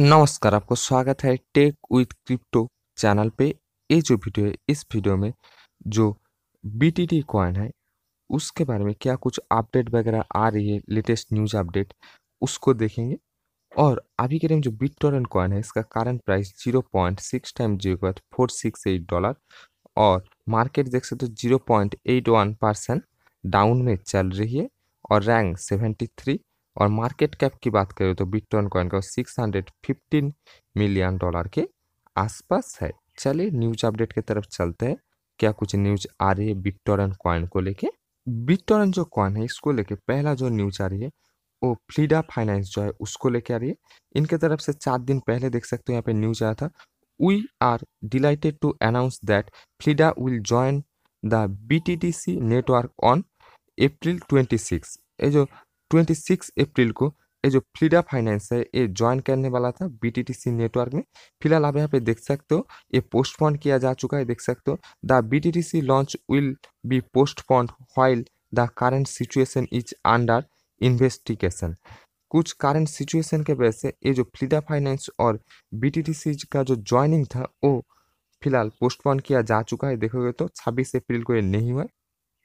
नमस्कार आपको स्वागत है टेक विथ क्रिप्टो चैनल पे ये जो वीडियो है इस वीडियो में जो बी टी टी कॉइन है उसके बारे में क्या कुछ अपडेट वगैरह आ रही है लेटेस्ट न्यूज़ अपडेट उसको देखेंगे और अभी के टाइम जो बिट टोरन कॉइन है इसका current price zero point six time zero four six eight dollar और मार्केट देख सकते हो zero point eight one percent down में चल रही है और रैंक सेवेंटी थ्री और मार्केट कैप की बात करें तो बिटकॉइन कॉइन का six hundred fifteen million dollar के आसपास है चलिए न्यूज अपडेट की तरफ चलते हैं क्या कुछ न्यूज आ रही है बिटकॉइन कॉइन को लेके बिटकॉइन जो कॉइन है इसको लेके पहला जो न्यूज आ रही है वो फ्लीडा फाइनेंस जो है उसको लेके आ रही है इनके तरफ से चार दिन पहले देख सकते हो यहाँ पे न्यूज आया था we are delighted to announce that Flida will join the B network on April twenty six ये जो 26 अप्रैल को ये जो फ्लीडा फाइनेंस है ये ज्वाइन करने वाला था बीटीटीसी नेटवर्क में फिलहाल आप यहाँ पे देख सकते हो ये पोस्टपोन किया जा चुका है देख सकते हो the BTTC launch will be postpone while the current situation is under investigation कुछ करंट सिचुएशन के वजह से ये जो फ्लीडा फाइनेंस और बीटीटीसी का जो ज्वाइनिंग था वो फिलहाल पोस्टपोन किया जा चुका है देखोगे तो छब्बीस अप्रैल को ये नहीं हुआ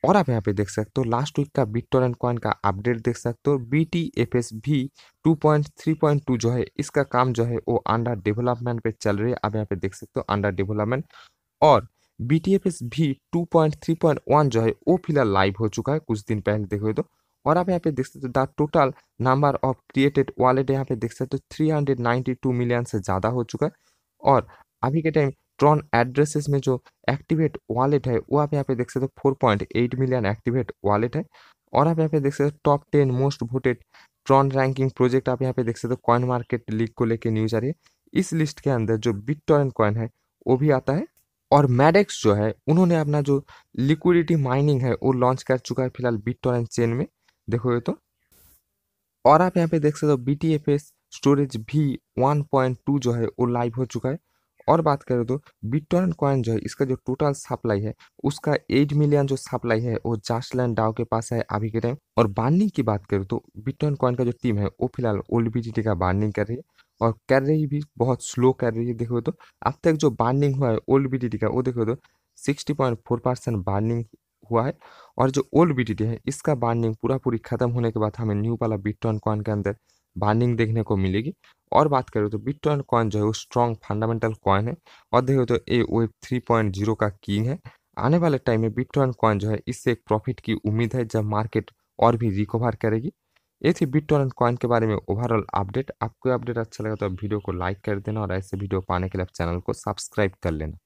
और आप यहाँ पे देख सकते हो लास्ट वीक का बिट टोरेंट कॉइन का अपडेट देख सकते हो बी टी एफ एस भी टू पॉइंट थ्री पॉइंट जो है इसका काम जो है वो अंडर डेवलपमेंट पे चल रही है आप यहाँ पे देख सकते हो अंडर डेवलपमेंट और बी टी एफ एस भी टू वन जो है वो फिलहाल लाइव हो चुका है कुछ दिन पहले देखो तो और आप यहाँ पे देख सकते हो the total number of created wallet यहाँ पे देख सकते हो three hundred ninety two million से ज़्यादा हो चुका है और अभी के टाइम ट्रॉन एड्रेसेस में जो एक्टिवेट वॉलेट है वो आप यहाँ पे देख सकते हो four point eight million activate wallet है और आप यहाँ पे देख सकते हो top ten most voted Tron ranking project आप यहाँ पे देख सकते हो कॉइन मार्केट लीग को लेकर न्यूज आ रही है इस लिस्ट के अंदर जो बिट कॉइन है वो भी आता है और मैडेक्स जो है उन्होंने अपना जो लिक्विडिटी माइनिंग है वो लॉन्च कर चुका है फिलहाल बिट चेन में देखो ये तो और आप यहाँ पे देख सकते हो बी एस स्टोरेज भी वन पॉइंट टू जो है वो लाइव हो चुका है और बात करें तो बिटकॉइन कॉइन जो है इसका जो टोटल सप्लाई है उसका एट मिलियन जो सप्लाई है वो जास्टलैंड डाओ के पास है अभी के टाइम और बार्निंग की बात करें तो बिटकॉइन कॉइन का जो टीम है वो फिलहाल ओल्ड का बार्निंग कर रही है और कर रही भी बहुत स्लो कर रही है देखो तो अब तक जो बार्निंग हुआ है ओल्ड बी का वो देखो तो sixty point four percent burning हुआ है और जो ओल्ड बी है इसका बार्निंग पूरा पूरी खत्म होने के बाद हमें न्यू वाला बिटकॉइन कॉइन के अंदर बार्निंग देखने को मिलेगी और बात करें तो बिटकॉइन कॉइन जो है वो स्ट्रॉन्ग फंडामेंटल कॉइन है और देखो तो ये वेब थ्री पॉइंट जीरो का किंग है आने वाले टाइम में बिटकॉइन कॉइन जो है इससे एक प्रॉफिट की उम्मीद है जब मार्केट और भी रिकवर करेगी ये थी बिटकॉइन कॉइन के बारे में ओवरऑल अपडेट आपको अपडेट अच्छा लगा तो वीडियो को लाइक कर देना और ऐसे वीडियो पाने के लिए आप चैनल को सब्सक्राइब कर लेना